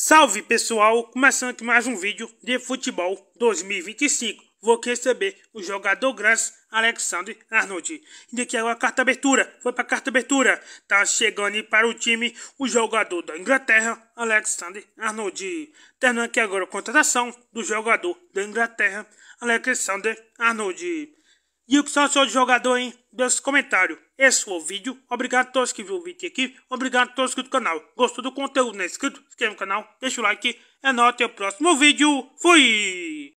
Salve pessoal, começando aqui mais um vídeo de futebol 2025. Vou receber o jogador Grans Alexandre Arnold. E daqui agora a carta abertura, foi para a carta abertura. Tá chegando para o time o jogador da Inglaterra, Alexandre Arnold. Terminando aqui agora a contratação do jogador da Inglaterra, Alexander Arnold. E o que só sou de jogador, hein? desse comentário. Esse foi o vídeo. Obrigado a todos que viram o vídeo aqui. Obrigado a todos que do canal. Gostou do conteúdo? Não é inscrito? inscreve no canal, deixa o like. É nóis, até o próximo vídeo. Fui!